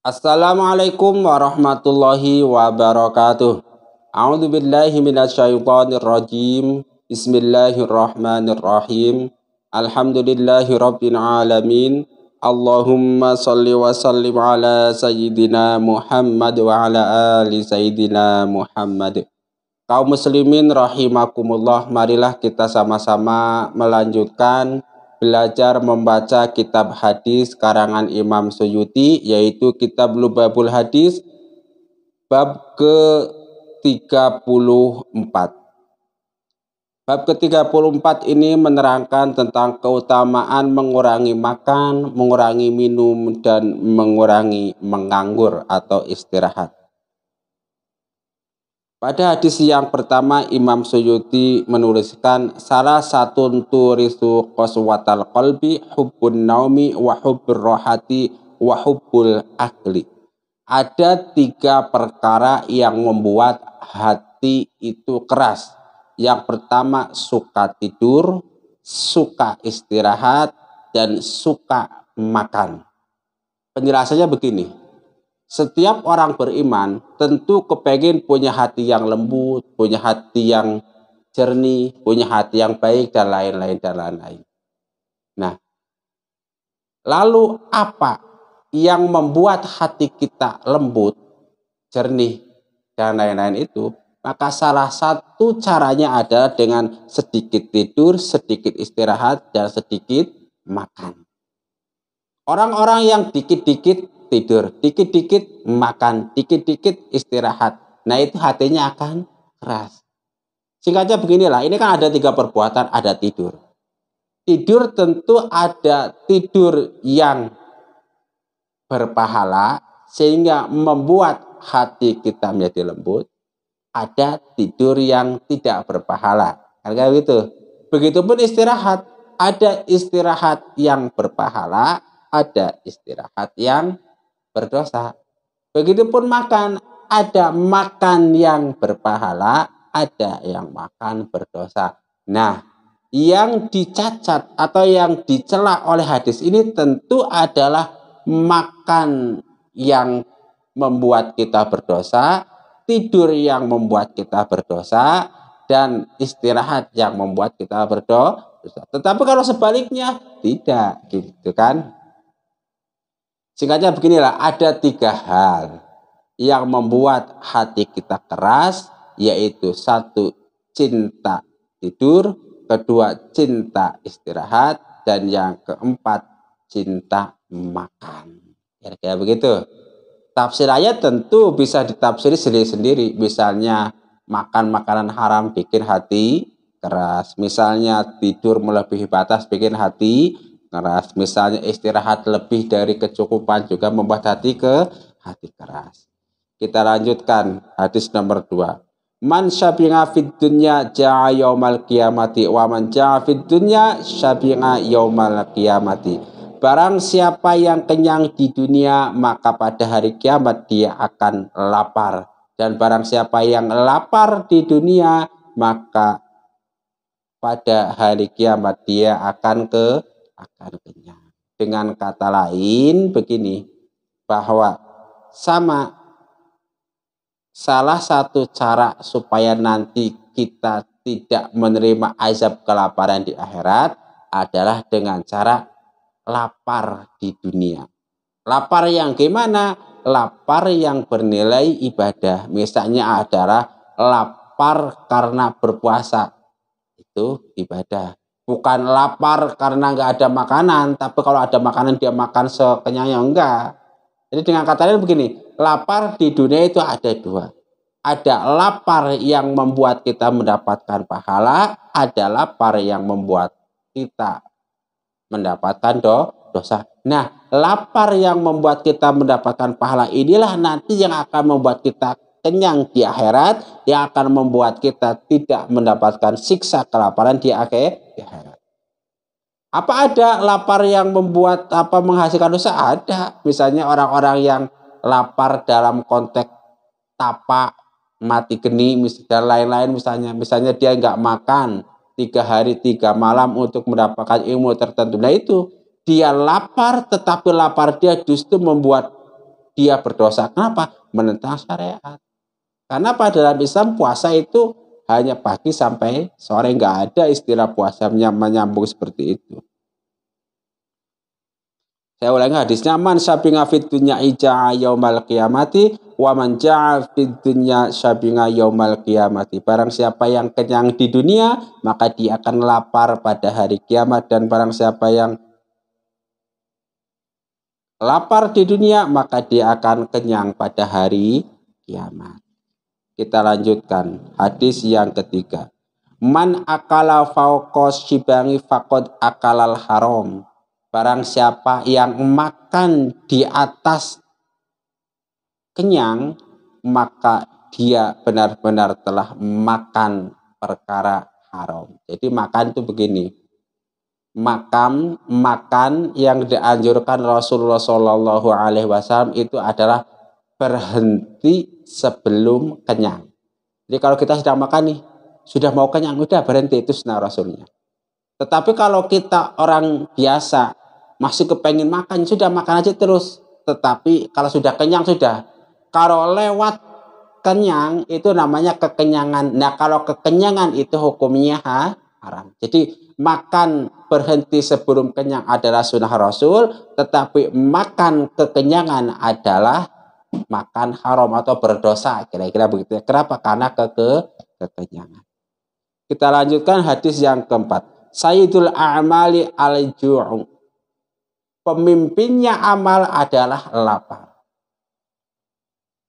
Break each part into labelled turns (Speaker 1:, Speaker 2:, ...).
Speaker 1: Assalamualaikum warahmatullahi wabarakatuh. A'udzu billahi minasyaitonir rajim. Bismillahirrahmanirrahim. Alhamdulillahi rabbil alamin. Allahumma salli wa sallim ala sayyidina Muhammad wa ala ali sayyidina Muhammad. Kaum muslimin rahimakumullah, marilah kita sama-sama melanjutkan belajar membaca kitab hadis karangan Imam Suyuti yaitu kitab Lubabul Hadis bab ke-34. Bab ke-34 ini menerangkan tentang keutamaan mengurangi makan, mengurangi minum dan mengurangi menganggur atau istirahat. Pada hadis yang pertama, Imam Suyuti menuliskan salah satu turisu koswatal kolbi hubun naumi wa rohati wa akli. Ada tiga perkara yang membuat hati itu keras. Yang pertama suka tidur, suka istirahat, dan suka makan. Penjelasannya begini, setiap orang beriman tentu kepengen punya hati yang lembut, punya hati yang jernih, punya hati yang baik dan lain-lain dan lain-lain. Nah, lalu apa yang membuat hati kita lembut, jernih dan lain-lain itu? Maka salah satu caranya adalah dengan sedikit tidur, sedikit istirahat dan sedikit makan. Orang-orang yang dikit-dikit tidur, dikit-dikit makan, dikit-dikit istirahat. Nah itu hatinya akan keras. Singkatnya beginilah, ini kan ada tiga perbuatan, ada tidur. Tidur tentu ada tidur yang berpahala sehingga membuat hati kita menjadi lembut. Ada tidur yang tidak berpahala. Kan begitu. gitu. Begitupun istirahat, ada istirahat yang berpahala, ada istirahat yang berdosa. Begitupun makan, ada makan yang berpahala, ada yang makan berdosa. Nah, yang dicacat atau yang dicela oleh hadis ini tentu adalah makan yang membuat kita berdosa, tidur yang membuat kita berdosa, dan istirahat yang membuat kita berdosa. Tetapi kalau sebaliknya tidak gitu kan. Singkatnya beginilah, ada tiga hal yang membuat hati kita keras, yaitu satu cinta tidur, kedua cinta istirahat, dan yang keempat cinta makan. Kira-kira begitu. Tafsir ayat tentu bisa ditafsir sendiri-sendiri. Misalnya makan makanan haram bikin hati keras. Misalnya tidur melebihi batas bikin hati keras. Misalnya istirahat lebih dari kecukupan juga membuat hati ke hati keras. Kita lanjutkan hadis nomor dua. Man syabi'a fid dunya ja'a yaumal qiyamati wa man ja'a fid dunya syabi'a yaumal qiyamati. Barang siapa yang kenyang di dunia maka pada hari kiamat dia akan lapar dan barang siapa yang lapar di dunia maka pada hari kiamat dia akan ke akan kenyang. Dengan kata lain begini, bahwa sama salah satu cara supaya nanti kita tidak menerima azab kelaparan di akhirat adalah dengan cara lapar di dunia. Lapar yang gimana? Lapar yang bernilai ibadah. Misalnya adalah lapar karena berpuasa. Itu ibadah bukan lapar karena nggak ada makanan, tapi kalau ada makanan dia makan sekenyangnya enggak. Jadi dengan katanya begini, lapar di dunia itu ada dua. Ada lapar yang membuat kita mendapatkan pahala, ada lapar yang membuat kita mendapatkan do, dosa. Nah, lapar yang membuat kita mendapatkan pahala inilah nanti yang akan membuat kita kenyang di akhirat, yang akan membuat kita tidak mendapatkan siksa kelaparan di akhirat. Apa ada lapar yang membuat apa menghasilkan dosa? Ada. Misalnya orang-orang yang lapar dalam konteks tapa mati geni misalnya lain-lain misalnya. Misalnya dia nggak makan tiga hari tiga malam untuk mendapatkan ilmu tertentu. Nah itu dia lapar tetapi lapar dia justru membuat dia berdosa. Kenapa? Menentang syariat. Karena pada dalam Islam puasa itu hanya pagi sampai sore nggak ada istilah puasa menyambung seperti itu. Saya ulangi hadisnya man syabinga fitunya dunya ija'a yaumal kiamati wa man ja'a fid dunya syabinga yaumal kiamati. Barang siapa yang kenyang di dunia, maka dia akan lapar pada hari kiamat dan barang siapa yang lapar di dunia, maka dia akan kenyang pada hari kiamat. Kita lanjutkan hadis yang ketiga. Man akala faukos shibangi fakod akalal haram. Barang siapa yang makan di atas kenyang, maka dia benar-benar telah makan perkara haram. Jadi makan itu begini. Makam makan yang dianjurkan Rasulullah Shallallahu Alaihi Wasallam itu adalah berhenti sebelum kenyang. Jadi kalau kita sedang makan nih, sudah mau kenyang, udah berhenti itu sunnah rasulnya. Tetapi kalau kita orang biasa masih kepengen makan, sudah makan aja terus. Tetapi kalau sudah kenyang sudah. Kalau lewat kenyang itu namanya kekenyangan. Nah kalau kekenyangan itu hukumnya ha, haram. Jadi makan berhenti sebelum kenyang adalah sunnah rasul, tetapi makan kekenyangan adalah makan haram atau berdosa kira-kira begitu ya. kenapa karena keke kekenyangan kita lanjutkan hadis yang keempat Sayyidul Amali al-Ju'u pemimpinnya amal adalah lapar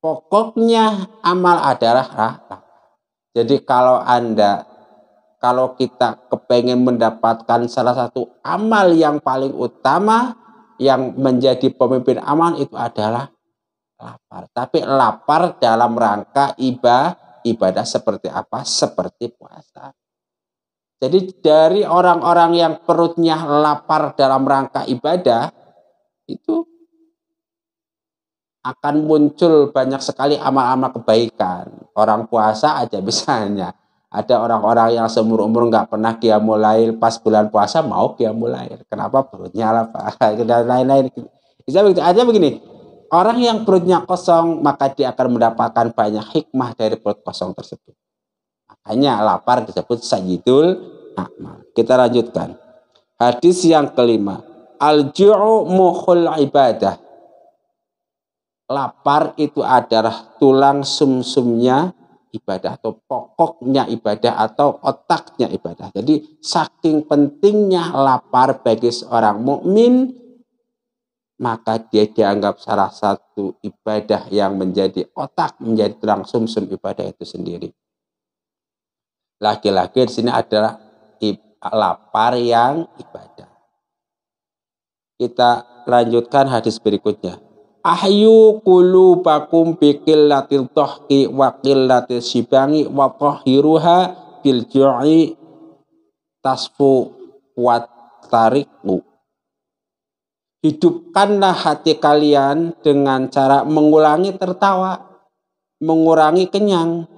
Speaker 1: pokoknya amal adalah lapar jadi kalau Anda kalau kita kepengen mendapatkan salah satu amal yang paling utama yang menjadi pemimpin amal itu adalah lapar. Tapi lapar dalam rangka ibadah, ibadah seperti apa? Seperti puasa. Jadi dari orang-orang yang perutnya lapar dalam rangka ibadah, itu akan muncul banyak sekali amal-amal kebaikan. Orang puasa aja misalnya. Ada orang-orang yang seumur-umur nggak pernah dia mulai pas bulan puasa mau dia mulai. Kenapa perutnya lapar dan lain-lain. Bisa begitu. aja begini, Orang yang perutnya kosong, maka dia akan mendapatkan banyak hikmah dari perut kosong tersebut. Makanya lapar disebut sajidul akmal. Kita lanjutkan. Hadis yang kelima. Al-ju'u mukhul ibadah. Lapar itu adalah tulang sumsumnya ibadah atau pokoknya ibadah atau otaknya ibadah. Jadi saking pentingnya lapar bagi seorang mukmin maka dia dianggap salah satu ibadah yang menjadi otak, menjadi tulang sumsum ibadah itu sendiri. Laki-laki di sini adalah lapar yang ibadah. Kita lanjutkan hadis berikutnya. Ahyu qulubakum bikil latil tohki wa latil sibangi wa tahhiruha bil ju'i tasfu wa tariqu hidupkanlah hati kalian dengan cara mengulangi tertawa, mengurangi kenyang,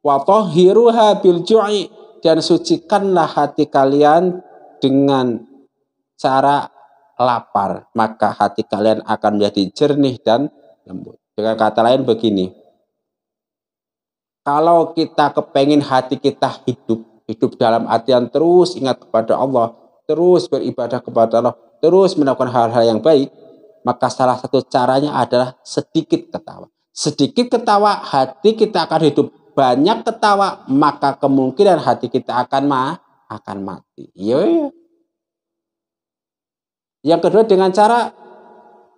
Speaker 1: bil dan sucikanlah hati kalian dengan cara lapar, maka hati kalian akan menjadi jernih dan lembut. Dengan kata lain begini, kalau kita kepengen hati kita hidup, hidup dalam artian terus ingat kepada Allah, terus beribadah kepada Allah, terus melakukan hal-hal yang baik, maka salah satu caranya adalah sedikit ketawa. Sedikit ketawa, hati kita akan hidup. Banyak ketawa, maka kemungkinan hati kita akan ma akan mati. Iya, iya. Yang kedua dengan cara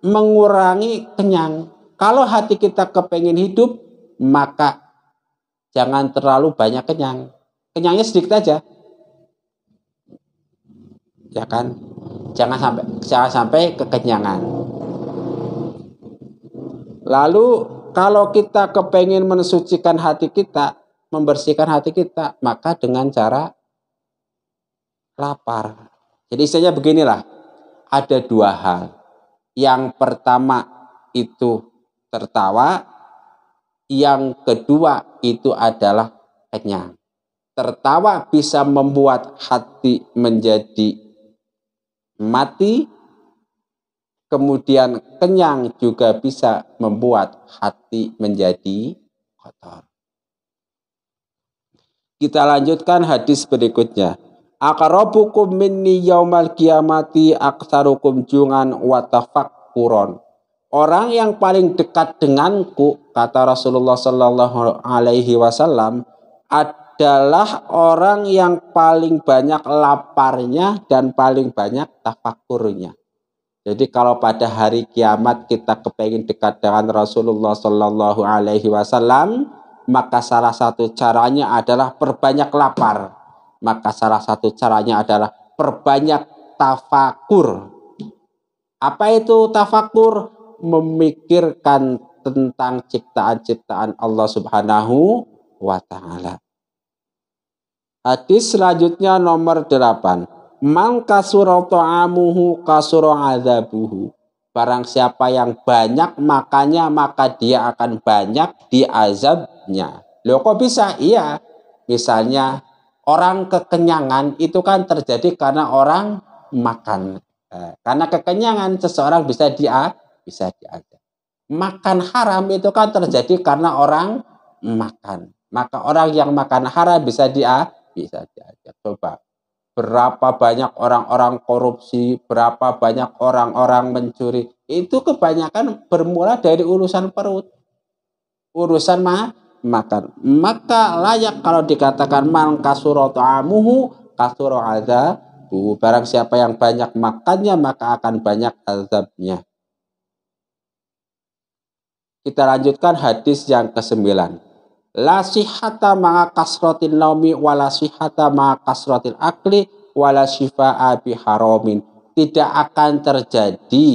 Speaker 1: mengurangi kenyang. Kalau hati kita kepengen hidup, maka jangan terlalu banyak kenyang. Kenyangnya sedikit aja. Ya kan? jangan sampai jangan sampai kekenyangan. Lalu kalau kita kepengen mensucikan hati kita, membersihkan hati kita, maka dengan cara lapar. Jadi istilahnya beginilah, ada dua hal. Yang pertama itu tertawa, yang kedua itu adalah kenyang. Tertawa bisa membuat hati menjadi mati, kemudian kenyang juga bisa membuat hati menjadi kotor. Kita lanjutkan hadis berikutnya. Akarobukum minni yaumal kiamati aksarukum jungan watafak kuron. Orang yang paling dekat denganku, kata Rasulullah Sallallahu Alaihi Wasallam, adalah orang yang paling banyak laparnya dan paling banyak tafakurnya. Jadi kalau pada hari kiamat kita kepengen dekat dengan Rasulullah Shallallahu Alaihi Wasallam, maka salah satu caranya adalah perbanyak lapar. Maka salah satu caranya adalah perbanyak tafakur. Apa itu tafakur? Memikirkan tentang ciptaan-ciptaan Allah Subhanahu wa taala. Hadis selanjutnya nomor 8. Man kasuro ta'amuhu kasuro azabuhu. Barang siapa yang banyak makannya maka dia akan banyak di azabnya. Loh kok bisa? Iya. Misalnya orang kekenyangan itu kan terjadi karena orang makan. Eh, karena kekenyangan seseorang bisa dia bisa diajak. Makan haram itu kan terjadi karena orang makan. Maka orang yang makan haram bisa dia bisa diajak. Coba, berapa banyak orang-orang korupsi, berapa banyak orang-orang mencuri, itu kebanyakan bermula dari urusan perut, urusan ma makan. Maka layak kalau dikatakan man kasuro ta'amuhu kasuro uh, Barang siapa yang banyak makannya, maka akan banyak azabnya. Kita lanjutkan hadis yang ke-9. La sihata ma'a kasratin naumi la sihata ma'a kasratin akli shifa'a bi haramin. Tidak akan terjadi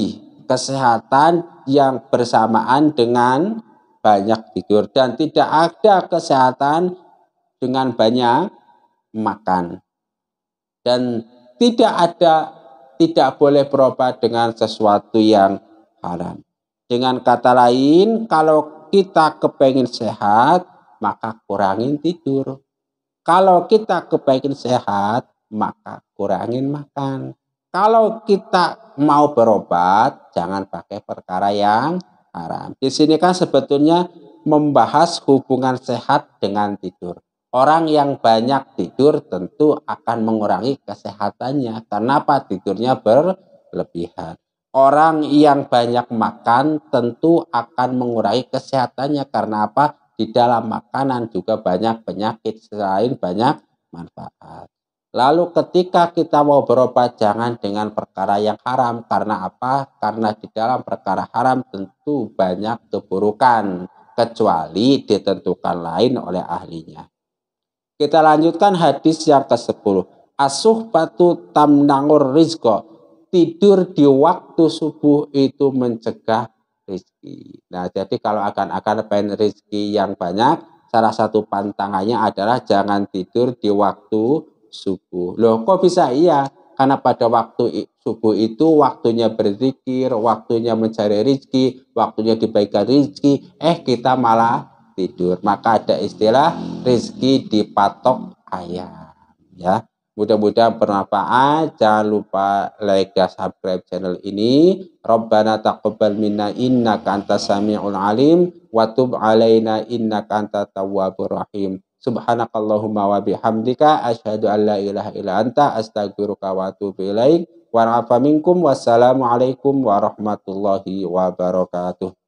Speaker 1: kesehatan yang bersamaan dengan banyak tidur dan tidak ada kesehatan dengan banyak makan. Dan tidak ada tidak boleh berobat dengan sesuatu yang haram. Dengan kata lain, kalau kita kepengen sehat, maka kurangin tidur. Kalau kita kebaikan sehat, maka kurangin makan. Kalau kita mau berobat, jangan pakai perkara yang haram. Di sini kan sebetulnya membahas hubungan sehat dengan tidur. Orang yang banyak tidur tentu akan mengurangi kesehatannya. Kenapa tidurnya berlebihan? Orang yang banyak makan tentu akan mengurangi kesehatannya karena apa? di dalam makanan juga banyak penyakit selain banyak manfaat. Lalu ketika kita mau berobat jangan dengan perkara yang haram karena apa? Karena di dalam perkara haram tentu banyak keburukan kecuali ditentukan lain oleh ahlinya. Kita lanjutkan hadis yang ke-10. patu tamnangur rizqo. Tidur di waktu subuh itu mencegah rizki. Nah, jadi kalau akan-akan pengen rizki yang banyak, salah satu pantangannya adalah jangan tidur di waktu subuh. Loh, kok bisa iya? Karena pada waktu subuh itu waktunya berzikir, waktunya mencari rezeki, waktunya dibaikan rezeki, eh kita malah tidur. Maka ada istilah rezeki dipatok ayam. Ya, Mudah-mudahan bermanfaat. Jangan lupa like dan subscribe channel ini. Rabbana taqabbal minna innaka antas samiul alim wa tub alaina innaka antat tawwabur rahim. Subhanakallahumma wa bihamdika asyhadu an la ilaha illa anta astaghfiruka wa atubu ilaik. Wa minkum alaikum warahmatullahi wabarakatuh.